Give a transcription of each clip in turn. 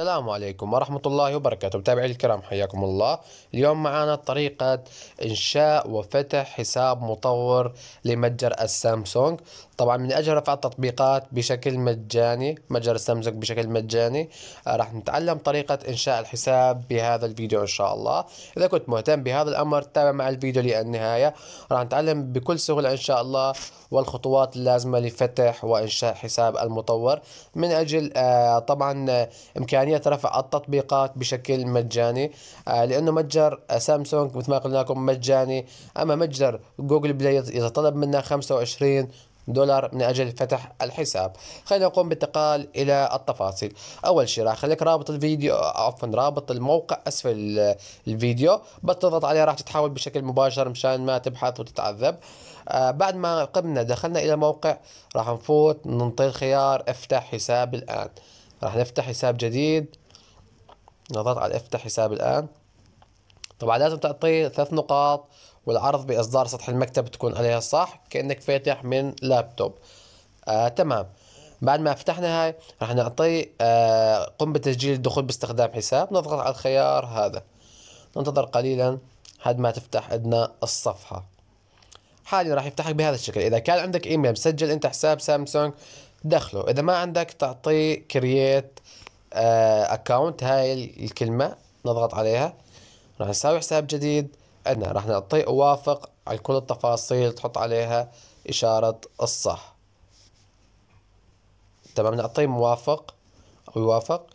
السلام عليكم ورحمة الله وبركاته متابعي الكرام حياكم الله اليوم معنا طريقة إنشاء وفتح حساب مطور لمتجر السامسونج طبعا من أجل رفع التطبيقات بشكل مجاني متجر السامسونج بشكل مجاني آه، راح نتعلم طريقة إنشاء الحساب بهذا الفيديو إن شاء الله إذا كنت مهتم بهذا الأمر تابع مع الفيديو للنهاية راح نتعلم بكل سهولة إن شاء الله والخطوات اللازمة لفتح وإنشاء حساب المطور من أجل آه، طبعا آه، إمكانية إمكانية رفع التطبيقات بشكل مجاني آه، لأنه متجر آه، سامسونج مثل ما قلنا لكم مجاني أما متجر جوجل بلاي يتطلب منا 25 دولار من أجل فتح الحساب خلينا نقوم بالانتقال إلى التفاصيل أول شيء راح أخليك رابط الفيديو آه، عفوا رابط الموقع أسفل الفيديو بتضغط عليه راح تتحول بشكل مباشر مشان ما تبحث وتتعذب آه بعد ما قمنا دخلنا إلى موقع راح نفوت ننطي الخيار افتح حساب الآن راح نفتح حساب جديد نضغط على افتح حساب الآن طبعا لازم تعطيه ثلاث نقاط والعرض بإصدار سطح المكتب تكون عليها صح كأنك فاتح من لابتوب آه تمام بعد ما فتحنا هاي راح نعطيه آه قم بتسجيل الدخول باستخدام حساب نضغط على الخيار هذا ننتظر قليلا حد ما تفتح عندنا الصفحة حاليا راح يفتحك بهذا الشكل إذا كان عندك إيميل مسجل أنت حساب سامسونج دخله اذا ما عندك تعطيه كرييت اكونت هاي الكلمه نضغط عليها راح نساوي حساب جديد عندنا راح نعطيه اوافق على كل التفاصيل تحط عليها اشاره الصح تمام نعطيه موافق او يوافق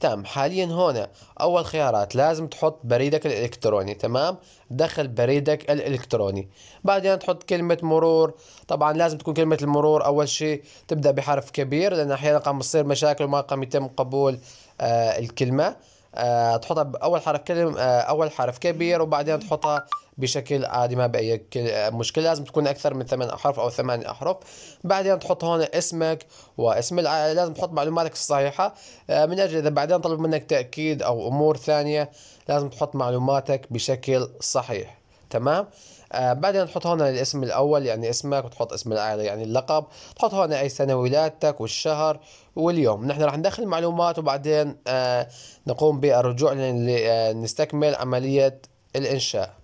تم حاليا هنا اول خيارات لازم تحط بريدك الالكتروني تمام دخل بريدك الالكتروني بعدين تحط كلمة مرور طبعا لازم تكون كلمة المرور اول شيء تبدأ بحرف كبير لان احيانا قام تصير مشاكل وما قام يتم قبول آه الكلمة آه، تحطها باول حرف كلمه آه، اول حرف كبير وبعدين تحطها بشكل عادي ما باي آه، مشكله لازم تكون اكثر من ثمان احرف او ثمان احرف بعدين تحط هون اسمك واسم العائله لازم تحط معلوماتك الصحيحه من اجل اذا بعدين طلب منك تاكيد او امور ثانيه لازم تحط معلوماتك بشكل صحيح تمام آه بعدين تحط هون الاسم الاول يعني اسمك وتحط اسم العائله يعني اللقب تحط هون اي سنه ولادتك والشهر واليوم نحن راح ندخل المعلومات وبعدين آه نقوم بالرجوع لنستكمل آه، عمليه الانشاء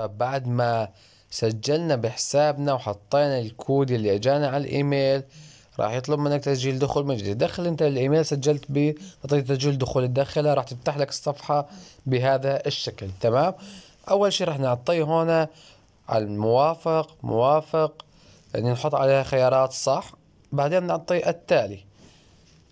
بعد ما سجلنا بحسابنا وحطينا الكود اللي اجانا على الايميل راح يطلب منك تسجيل دخول من جديد دخل انت الايميل سجلت به تعطيك تسجيل دخول تدخله راح تفتح لك الصفحه بهذا الشكل تمام اول شي راح نعطيه هنا الموافق موافق يعني نحط عليها خيارات صح بعدين نعطي التالي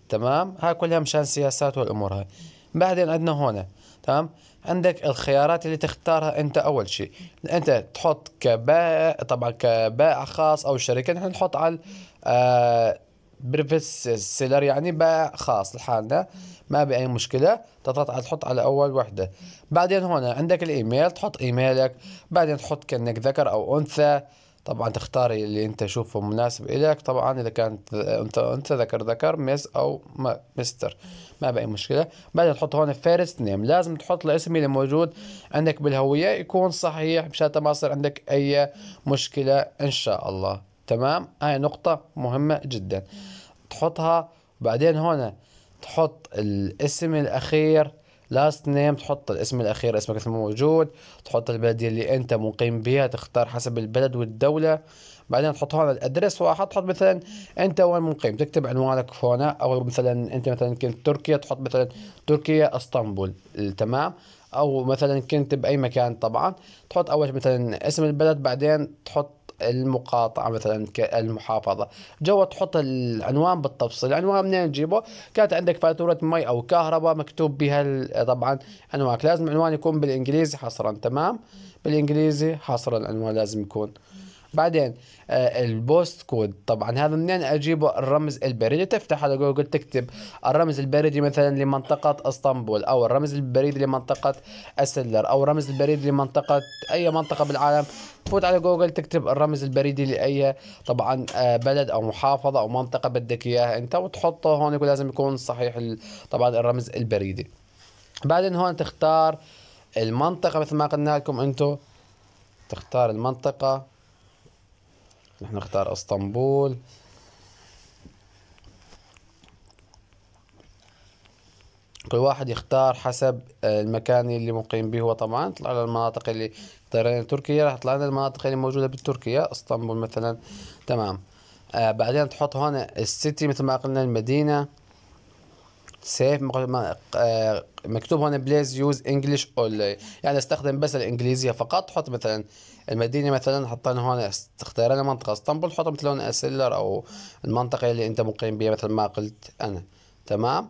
تمام هاي كلها مشان سياسات والامور هاي بعدين عندنا هنا تمام عندك الخيارات اللي تختارها انت اول شيء انت تحط كبائع طبعا كبائع خاص او شركه نحن نحط على آه بريفس سيلر يعني بقى خاص لحالنا ما بأي مشكلة تضغط على تحط على أول وحدة بعدين هنا عندك الإيميل تحط إيميلك بعدين تحط كأنك ذكر أو أنثى طبعا تختار اللي أنت تشوفه مناسب إلك طبعا إذا كانت أنت انثى ذكر ذكر مس أو ما مستر ما بأي مشكلة بعدين تحط هون فيرست نيم لازم تحط الاسم اللي موجود عندك بالهوية يكون صحيح مشان ما يصير عندك أي مشكلة إن شاء الله تمام هاي نقطة مهمة جدا تحطها بعدين هنا تحط الاسم الأخير لاست نيم تحط الاسم الاخير اسمك اسمه موجود تحط البلد اللي انت مقيم بها تختار حسب البلد والدوله بعدين تحط هون الادرس واحد تحط مثلا انت وين مقيم تكتب عنوانك هنا او مثلا انت مثلا كنت تركيا تحط مثلا تركيا اسطنبول تمام او مثلا كنت باي مكان طبعا تحط اول مثلا اسم البلد بعدين تحط المقاطعه مثلا المحافظه جوا تحط العنوان بالتفصيل العنوان منين تجيبه كانت عندك فاتوره مي او كهرباء مكتوب بها طبعا عنوانك لازم عنوان يكون بالانجليزي حصرا تمام بالانجليزي حصرا العنوان لازم يكون بعدين آه، البوست كود طبعا هذا منين اجيبه الرمز البريدي تفتح على جوجل تكتب الرمز البريدي مثلا لمنطقه اسطنبول او الرمز البريدي لمنطقه اسلر او الرمز البريدي لمنطقه اي منطقه بالعالم تفوت على جوجل تكتب الرمز البريدي لاي طبعا آه، بلد او محافظه او منطقه بدك اياها انت وتحطه هون لازم يكون صحيح طبعا الرمز البريدي بعدين هون تختار المنطقه مثل ما قلنا لكم انتم تختار المنطقه رح نختار اسطنبول كل واحد يختار حسب المكان اللي مقيم به هو طبعا طلع لنا المناطق اللي اختارينا تركيا راح تطلع لنا المناطق اللي موجوده بتركيا اسطنبول مثلا تمام آه بعدين تحط هون السيتي مثل ما قلنا المدينه سيف آه، مكتوب هون بليز يوز انجلش اونلي يعني استخدم بس الانجليزيه فقط حط مثلا المدينه مثلا حطينا هون اختارنا منطقه اسطنبول حط مثلا اسلر او المنطقه اللي انت مقيم بها مثل ما قلت انا تمام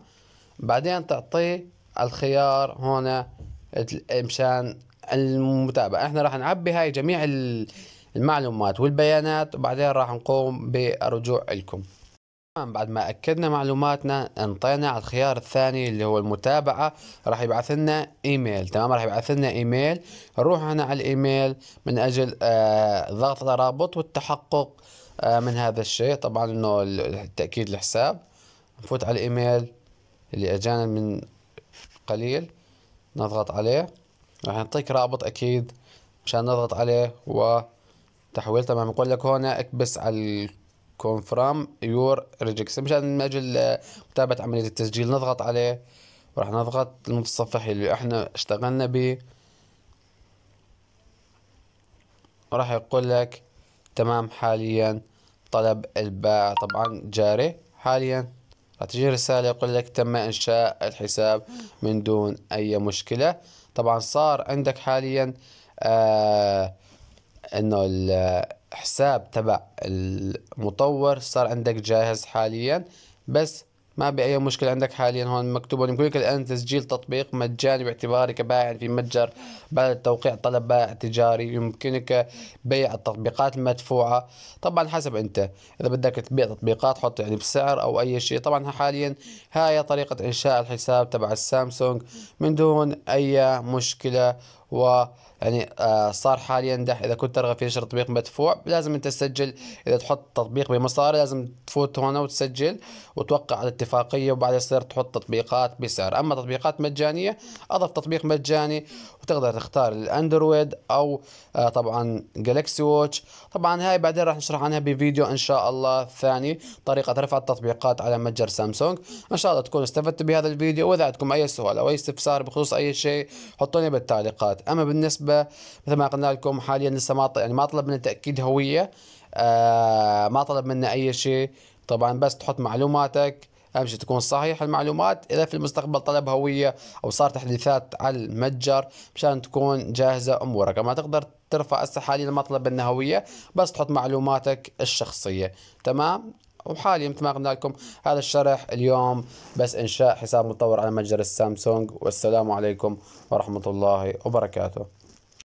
بعدين تعطيه الخيار هنا مشان المتابعه احنا راح نعبي هاي جميع المعلومات والبيانات وبعدين راح نقوم بالرجوع لكم نعم، بعد ما اكدنا معلوماتنا انطينا على الخيار الثاني اللي هو المتابعه راح يبعث لنا ايميل تمام راح يبعث لنا ايميل نروح هنا على الايميل من اجل آه ضغط الرابط والتحقق آه من هذا الشيء طبعا انه تاكيد الحساب نفوت على الايميل اللي اجانا من قليل نضغط عليه راح نعطيك رابط اكيد مشان نضغط عليه وتحويل تمام يقول لك هنا اكبس على confirm your rejection مشان من اجل متابعه عمليه التسجيل نضغط عليه وراح نضغط المتصفح اللي احنا اشتغلنا به وراح يقول لك تمام حاليا طلب الباع طبعا جاري حاليا راح تجي رسالة يقول لك تم إنشاء الحساب من دون أي مشكلة طبعا صار عندك حاليا آه انه الحساب تبع المطور صار عندك جاهز حاليا بس ما بأي مشكلة عندك حاليا هون مكتوب هون يمكنك الآن تسجيل تطبيق مجاني باعتبارك بائع في متجر بعد توقيع طلب بائع تجاري يمكنك بيع التطبيقات المدفوعة طبعا حسب أنت إذا بدك تبيع تطبيقات حط يعني بسعر أو أي شيء طبعا حاليا هاي طريقة إنشاء الحساب تبع السامسونج من دون أي مشكلة و يعني آه، صار حاليا اذا كنت ترغب في نشر تطبيق مدفوع لازم انت تسجل اذا تحط تطبيق بمصاري لازم تفوت هنا وتسجل وتوقع على اتفاقيه وبعدها يصير تحط تطبيقات بسعر اما تطبيقات مجانيه اضف تطبيق مجاني وتقدر تختار الاندرويد او آه، طبعا جالكسي ووتش طبعا هاي بعدين راح نشرح عنها بفيديو ان شاء الله ثاني طريقه رفع التطبيقات على متجر سامسونج ان شاء الله تكونوا استفدتوا بهذا الفيديو واذا عندكم اي سؤال او اي استفسار بخصوص اي شيء حطوني بالتعليقات الشهادات اما بالنسبه مثل ما قلنا لكم حاليا لسه ما يعني ما طلب منا تاكيد هويه آه ما طلب منا اي شيء طبعا بس تحط معلوماتك اهم شيء تكون صحيح المعلومات اذا في المستقبل طلب هويه او صار تحديثات على المتجر مشان تكون جاهزه امورك ما تقدر ترفع هسه حاليا المطلب النهويه بس تحط معلوماتك الشخصيه تمام وحاليا مثل ما قلنا لكم هذا الشرح اليوم بس إنشاء حساب متطور على متجر السامسونج والسلام عليكم ورحمة الله وبركاته